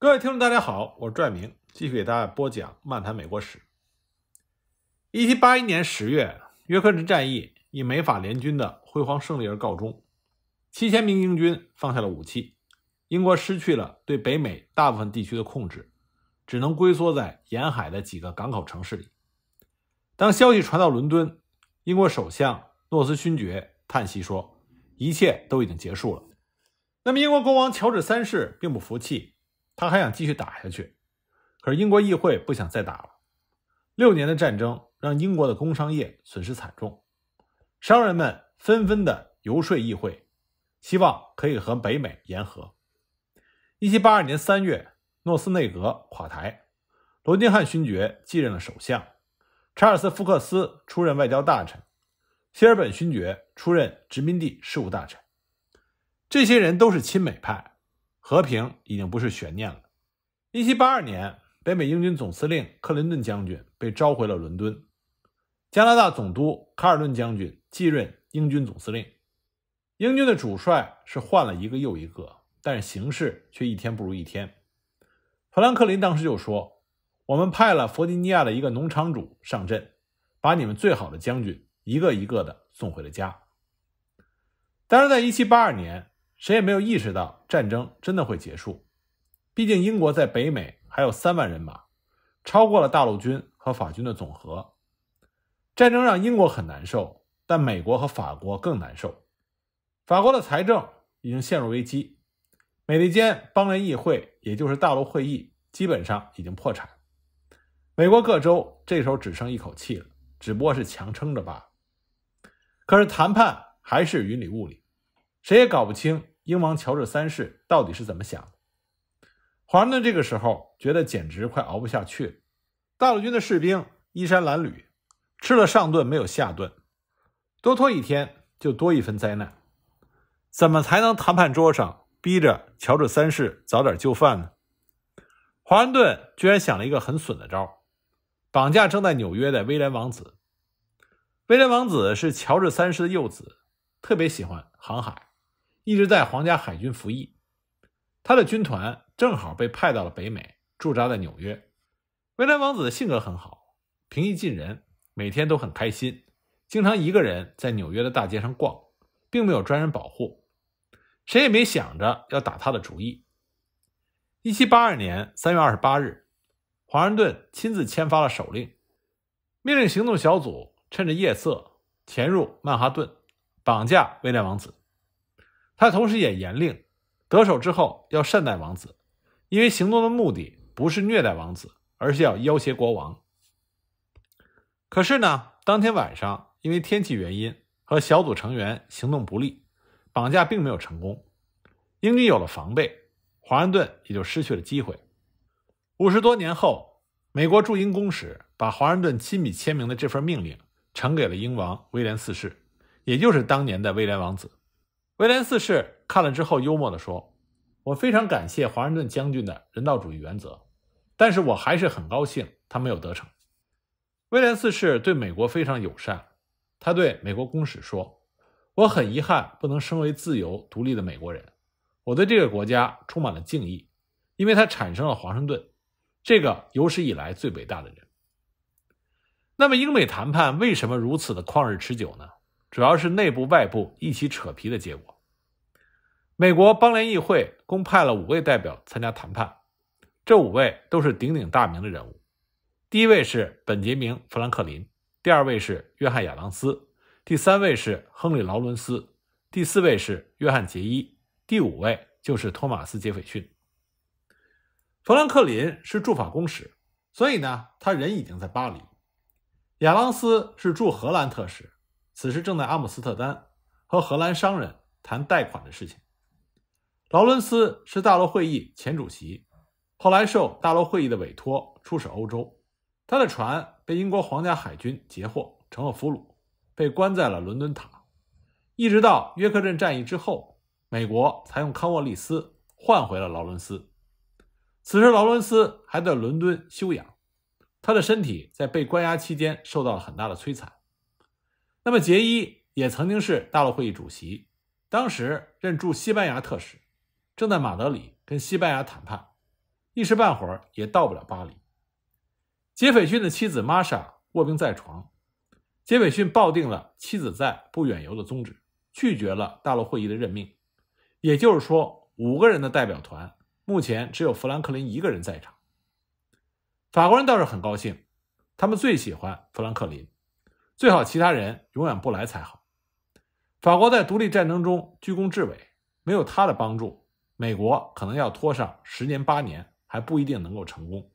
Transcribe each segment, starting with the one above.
各位听众，大家好，我是拽明，继续给大家播讲《漫谈美国史》。一七八一年十月，约克镇战役以美法联军的辉煌胜利而告终，七千名英军放下了武器，英国失去了对北美大部分地区的控制，只能龟缩在沿海的几个港口城市里。当消息传到伦敦，英国首相诺斯勋爵叹息说：“一切都已经结束了。”那么，英国国王乔治三世并不服气。他还想继续打下去，可是英国议会不想再打了。六年的战争让英国的工商业损失惨重，商人们纷纷的游说议会，希望可以和北美言和。一七八二年三月，诺斯内阁垮台，罗丁汉勋爵继任了首相，查尔斯·福克斯出任外交大臣，希尔本勋爵出任殖民地事务大臣。这些人都是亲美派。和平已经不是悬念了。1782年，北美英军总司令克林顿将军被召回了伦敦，加拿大总督卡尔顿将军继任英军总司令。英军的主帅是换了一个又一个，但是形势却一天不如一天。富兰克林当时就说：“我们派了弗吉尼亚的一个农场主上阵，把你们最好的将军一个一个的送回了家。”当然，在1782年。谁也没有意识到战争真的会结束，毕竟英国在北美还有三万人马，超过了大陆军和法军的总和。战争让英国很难受，但美国和法国更难受。法国的财政已经陷入危机，美利坚邦联议会，也就是大陆会议，基本上已经破产。美国各州这时候只剩一口气了，只不过是强撑着罢了。可是谈判还是云里雾里。谁也搞不清英王乔治三世到底是怎么想的。华盛顿这个时候觉得简直快熬不下去了。大陆军的士兵衣衫褴褛，吃了上顿没有下顿，多拖一天就多一分灾难。怎么才能谈判桌上逼着乔治三世早点就范呢？华盛顿居然想了一个很损的招绑架正在纽约的威廉王子。威廉王子是乔治三世的幼子，特别喜欢航海。一直在皇家海军服役，他的军团正好被派到了北美，驻扎在纽约。威廉王子的性格很好，平易近人，每天都很开心，经常一个人在纽约的大街上逛，并没有专人保护，谁也没想着要打他的主意。一七八二年三月二十八日，华盛顿亲自签发了手令，命令行动小组趁着夜色潜入曼哈顿，绑架威廉王子。他同时也严令，得手之后要善待王子，因为行动的目的不是虐待王子，而是要要挟国王。可是呢，当天晚上因为天气原因和小组成员行动不利，绑架并没有成功。英军有了防备，华盛顿也就失去了机会。五十多年后，美国驻英公使把华盛顿亲笔签名的这份命令呈给了英王威廉四世，也就是当年的威廉王子。威廉四世看了之后，幽默地说：“我非常感谢华盛顿将军的人道主义原则，但是我还是很高兴他没有得逞。”威廉四世对美国非常友善，他对美国公使说：“我很遗憾不能身为自由独立的美国人，我对这个国家充满了敬意，因为他产生了华盛顿，这个有史以来最伟大的人。”那么，英美谈判为什么如此的旷日持久呢？主要是内部、外部一起扯皮的结果。美国邦联议会共派了五位代表参加谈判，这五位都是鼎鼎大名的人物。第一位是本杰明·富兰克林，第二位是约翰·亚当斯，第三位是亨利·劳伦斯，第四位是约翰·杰伊，第五位就是托马斯·杰斐逊。富兰克林是驻法公使，所以呢，他人已经在巴黎。亚当斯是驻荷兰特使。此时正在阿姆斯特丹和荷兰商人谈贷款的事情。劳伦斯是大陆会议前主席，后来受大陆会议的委托出使欧洲。他的船被英国皇家海军截获，成了俘虏，被关在了伦敦塔。一直到约克镇战役之后，美国才用康沃利斯换回了劳伦斯。此时，劳伦斯还在伦敦休养，他的身体在被关押期间受到了很大的摧残。那么，杰伊也曾经是大陆会议主席，当时任驻西班牙特使，正在马德里跟西班牙谈判，一时半会儿也到不了巴黎。杰斐逊的妻子玛莎卧病在床，杰斐逊抱定了妻子在不远游的宗旨，拒绝了大陆会议的任命。也就是说，五个人的代表团目前只有富兰克林一个人在场。法国人倒是很高兴，他们最喜欢富兰克林。最好其他人永远不来才好。法国在独立战争中居功至伟，没有他的帮助，美国可能要拖上十年八年，还不一定能够成功。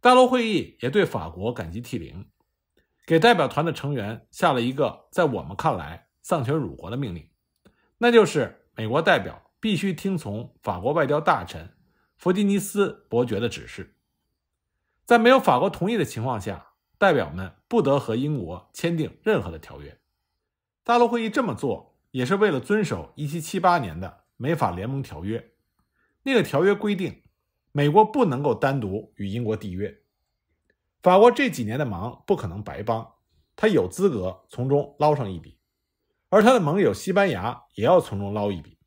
大陆会议也对法国感激涕零，给代表团的成员下了一个在我们看来丧权辱国的命令，那就是美国代表必须听从法国外交大臣弗吉尼斯伯爵的指示，在没有法国同意的情况下。代表们不得和英国签订任何的条约。大陆会议这么做也是为了遵守1778年的美法联盟条约。那个条约规定，美国不能够单独与英国缔约。法国这几年的忙不可能白帮，他有资格从中捞上一笔，而他的盟友西班牙也要从中捞一笔，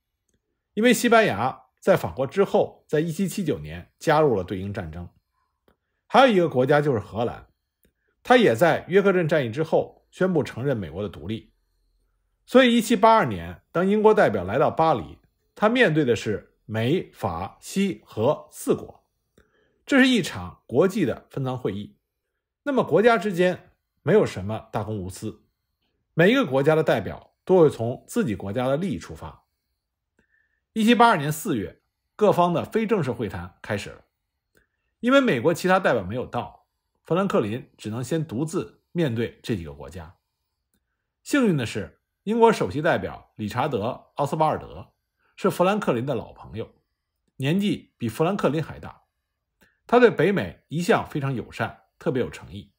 因为西班牙在法国之后，在1779年加入了对英战争。还有一个国家就是荷兰。他也在约克镇战役之后宣布承认美国的独立，所以一七八二年，当英国代表来到巴黎，他面对的是美、法、西和四国，这是一场国际的分赃会议。那么国家之间没有什么大公无私，每一个国家的代表都会从自己国家的利益出发。一七八二年四月，各方的非正式会谈开始了，因为美国其他代表没有到。富兰克林只能先独自面对这几个国家。幸运的是，英国首席代表理查德·奥斯瓦尔德是富兰克林的老朋友，年纪比富兰克林还大。他对北美一向非常友善，特别有诚意。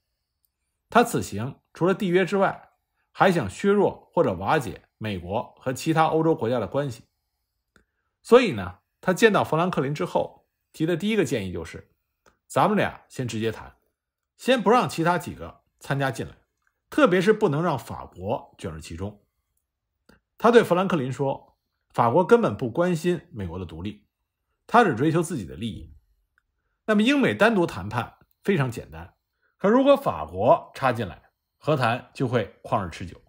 他此行除了缔约之外，还想削弱或者瓦解美国和其他欧洲国家的关系。所以呢，他见到富兰克林之后提的第一个建议就是：咱们俩先直接谈。先不让其他几个参加进来，特别是不能让法国卷入其中。他对富兰克林说：“法国根本不关心美国的独立，他只追求自己的利益。那么英美单独谈判非常简单，可如果法国插进来，和谈就会旷日持久。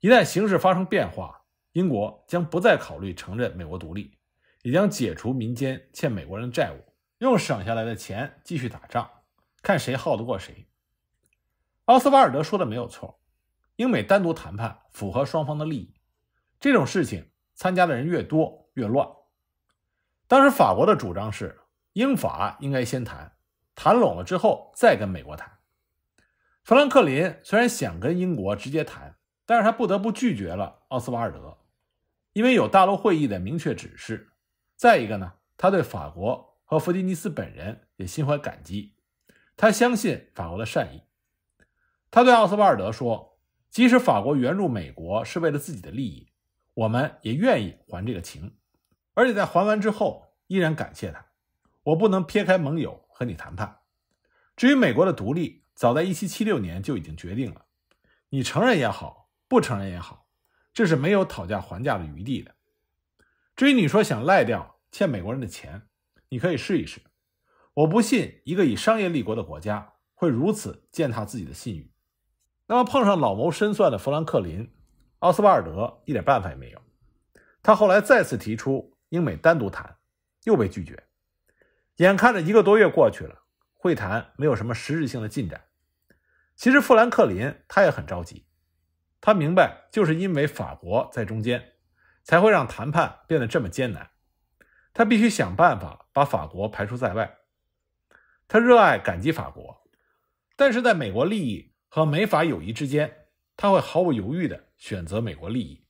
一旦形势发生变化，英国将不再考虑承认美国独立，也将解除民间欠美国人的债务，用省下来的钱继续打仗。”看谁耗得过谁。奥斯瓦尔德说的没有错，英美单独谈判符合双方的利益。这种事情参加的人越多越乱。当时法国的主张是英法应该先谈，谈拢了之后再跟美国谈。富兰克林虽然想跟英国直接谈，但是他不得不拒绝了奥斯瓦尔德，因为有大陆会议的明确指示。再一个呢，他对法国和弗吉尼斯本人也心怀感激。他相信法国的善意，他对奥斯瓦尔德说：“即使法国援助美国是为了自己的利益，我们也愿意还这个情，而且在还完之后依然感谢他。我不能撇开盟友和你谈判。至于美国的独立，早在1776年就已经决定了，你承认也好，不承认也好，这是没有讨价还价的余地的。至于你说想赖掉欠美国人的钱，你可以试一试。”我不信一个以商业立国的国家会如此践踏自己的信誉。那么碰上老谋深算的富兰克林，奥斯瓦尔德一点办法也没有。他后来再次提出英美单独谈，又被拒绝。眼看着一个多月过去了，会谈没有什么实质性的进展。其实富兰克林他也很着急，他明白就是因为法国在中间，才会让谈判变得这么艰难。他必须想办法把法国排除在外。他热爱感激法国，但是在美国利益和美法友谊之间，他会毫不犹豫的选择美国利益。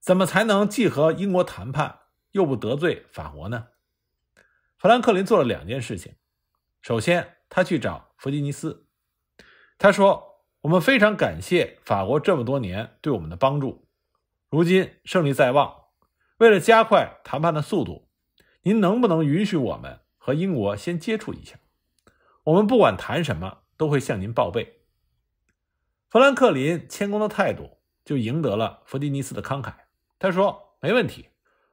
怎么才能既和英国谈判又不得罪法国呢？富兰克林做了两件事情。首先，他去找弗吉尼斯，他说：“我们非常感谢法国这么多年对我们的帮助，如今胜利在望，为了加快谈判的速度，您能不能允许我们？”和英国先接触一下，我们不管谈什么都会向您报备。富兰克林谦恭的态度就赢得了弗迪尼斯的慷慨。他说：“没问题，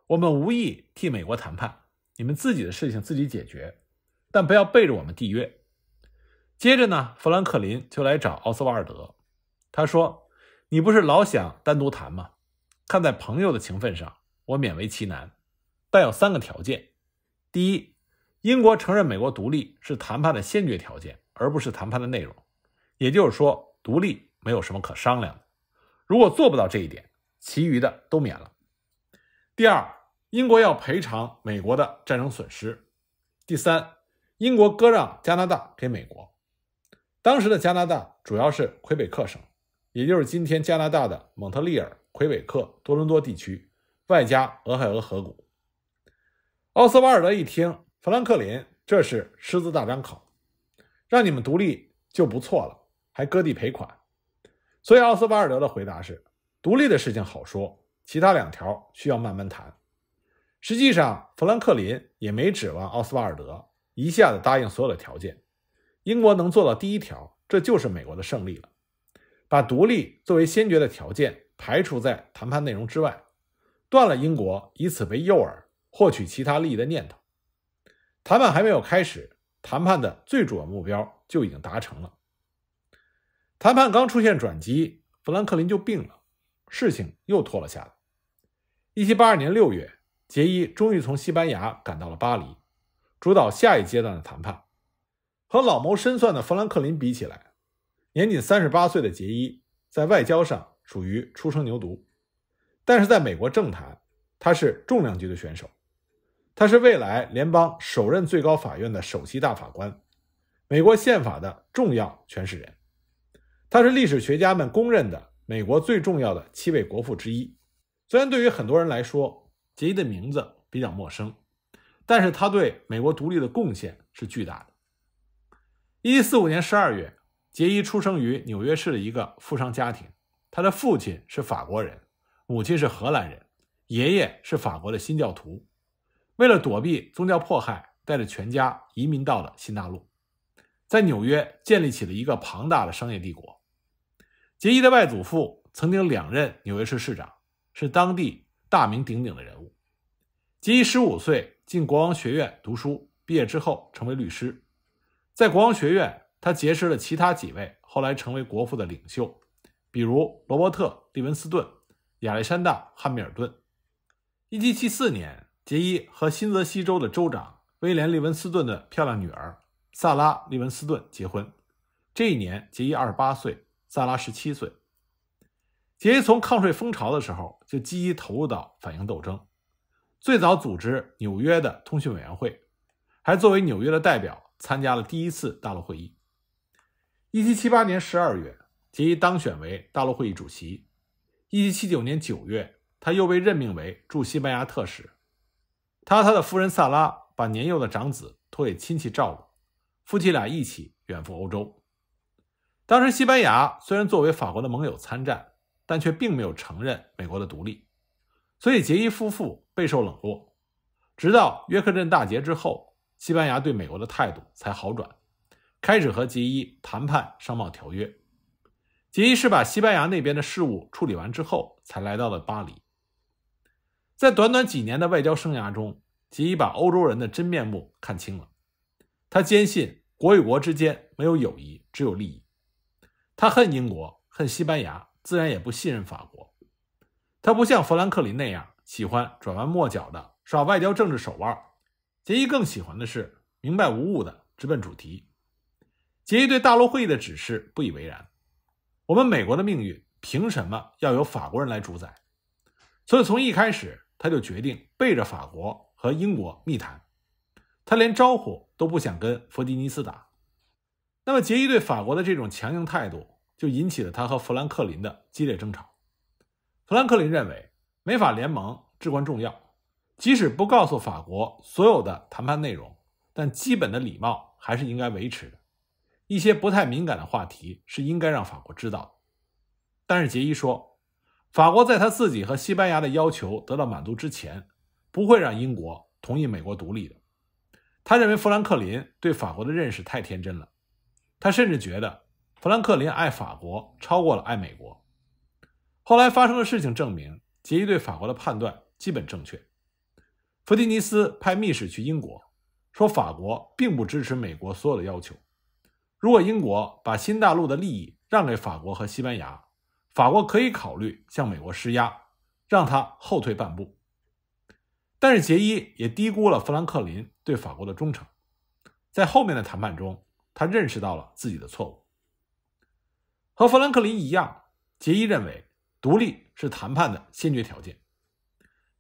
我们无意替美国谈判，你们自己的事情自己解决，但不要背着我们缔约。”接着呢，富兰克林就来找奥斯瓦尔德，他说：“你不是老想单独谈吗？看在朋友的情分上，我勉为其难，但有三个条件：第一，英国承认美国独立是谈判的先决条件，而不是谈判的内容。也就是说，独立没有什么可商量的。如果做不到这一点，其余的都免了。第二，英国要赔偿美国的战争损失。第三，英国割让加拿大给美国。当时的加拿大主要是魁北克省，也就是今天加拿大的蒙特利尔、魁北克、多伦多地区，外加俄亥俄河谷。奥斯瓦尔德一听。富兰克林，这是狮子大张口，让你们独立就不错了，还割地赔款。所以奥斯瓦尔德的回答是：独立的事情好说，其他两条需要慢慢谈。实际上，富兰克林也没指望奥斯瓦尔德一下子答应所有的条件。英国能做到第一条，这就是美国的胜利了。把独立作为先决的条件排除在谈判内容之外，断了英国以此为诱饵获取其他利益的念头。谈判还没有开始，谈判的最主要目标就已经达成了。谈判刚出现转机，富兰克林就病了，事情又拖了下来。1782年6月，杰伊终于从西班牙赶到了巴黎，主导下一阶段的谈判。和老谋深算的富兰克林比起来，年仅38岁的杰伊在外交上属于初生牛犊，但是在美国政坛，他是重量级的选手。他是未来联邦首任最高法院的首席大法官，美国宪法的重要诠释人。他是历史学家们公认的美国最重要的七位国父之一。虽然对于很多人来说，杰伊的名字比较陌生，但是他对美国独立的贡献是巨大的。1745年12月，杰伊出生于纽约市的一个富商家庭。他的父亲是法国人，母亲是荷兰人，爷爷是法国的新教徒。为了躲避宗教迫害，带着全家移民到了新大陆，在纽约建立起了一个庞大的商业帝国。杰伊的外祖父曾经两任纽约市市长，是当地大名鼎鼎的人物。杰伊十五岁进国王学院读书，毕业之后成为律师。在国王学院，他结识了其他几位后来成为国父的领袖，比如罗伯特·利文斯顿、亚历山大·汉密尔顿。一七七四年。杰伊和新泽西州的州长威廉·利文斯顿的漂亮女儿萨拉·利文斯顿结婚。这一年，杰伊二十八岁，萨拉十七岁。杰伊从抗税风潮的时候就积极投入到反英斗争，最早组织纽约的通讯委员会，还作为纽约的代表参加了第一次大陆会议。1778年12月，杰伊当选为大陆会议主席。1779年9月，他又被任命为驻西班牙特使。他和他的夫人萨拉把年幼的长子托给亲戚照顾，夫妻俩一起远赴欧洲。当时西班牙虽然作为法国的盟友参战，但却并没有承认美国的独立，所以杰伊夫妇备受冷落。直到约克镇大捷之后，西班牙对美国的态度才好转，开始和杰伊谈判商贸条约。杰伊是把西班牙那边的事务处理完之后，才来到了巴黎。在短短几年的外交生涯中，杰伊把欧洲人的真面目看清了。他坚信国与国之间没有友谊，只有利益。他恨英国，恨西班牙，自然也不信任法国。他不像富兰克林那样喜欢转弯抹角的耍外交政治手腕，杰伊更喜欢的是明白无误的直奔主题。杰伊对大陆会议的指示不以为然：我们美国的命运凭什么要由法国人来主宰？所以从一开始。他就决定背着法国和英国密谈，他连招呼都不想跟弗迪尼斯打。那么杰伊对法国的这种强硬态度，就引起了他和富兰克林的激烈争吵。富兰克林认为美法联盟至关重要，即使不告诉法国所有的谈判内容，但基本的礼貌还是应该维持的。一些不太敏感的话题是应该让法国知道的。但是杰伊说。法国在他自己和西班牙的要求得到满足之前，不会让英国同意美国独立的。他认为富兰克林对法国的认识太天真了，他甚至觉得富兰克林爱法国超过了爱美国。后来发生的事情证明，杰伊对法国的判断基本正确。弗迪尼斯派密使去英国，说法国并不支持美国所有的要求。如果英国把新大陆的利益让给法国和西班牙。法国可以考虑向美国施压，让他后退半步。但是杰伊也低估了富兰克林对法国的忠诚。在后面的谈判中，他认识到了自己的错误。和富兰克林一样，杰伊认为独立是谈判的先决条件。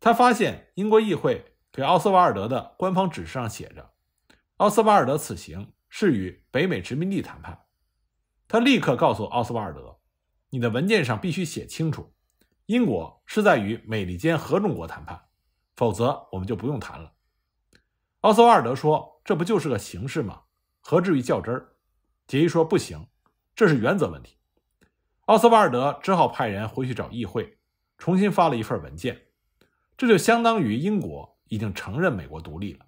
他发现英国议会给奥斯瓦尔德的官方指示上写着：“奥斯瓦尔德此行是与北美殖民地谈判。”他立刻告诉奥斯瓦尔德。你的文件上必须写清楚，英国是在与美利坚合众国谈判，否则我们就不用谈了。奥斯瓦尔德说：“这不就是个形式吗？何至于较真儿？”杰伊说：“不行，这是原则问题。”奥斯瓦尔德只好派人回去找议会，重新发了一份文件，这就相当于英国已经承认美国独立了。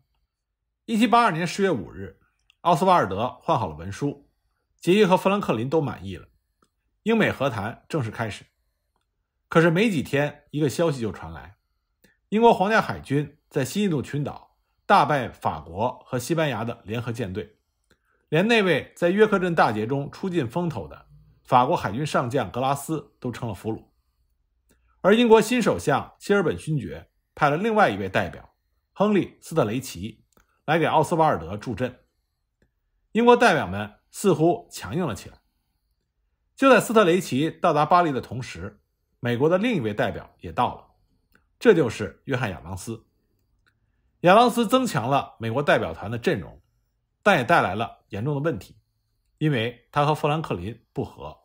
1782年10月5日，奥斯瓦尔德换好了文书，杰伊和富兰克林都满意了。英美和谈正式开始，可是没几天，一个消息就传来：英国皇家海军在新印度群岛大败法国和西班牙的联合舰队，连那位在约克镇大捷中出尽风头的法国海军上将格拉斯都成了俘虏。而英国新首相希尔本勋爵派了另外一位代表亨利·斯特雷奇来给奥斯瓦尔德助阵，英国代表们似乎强硬了起来。就在斯特雷奇到达巴黎的同时，美国的另一位代表也到了，这就是约翰·亚当斯。亚当斯增强了美国代表团的阵容，但也带来了严重的问题，因为他和富兰克林不和。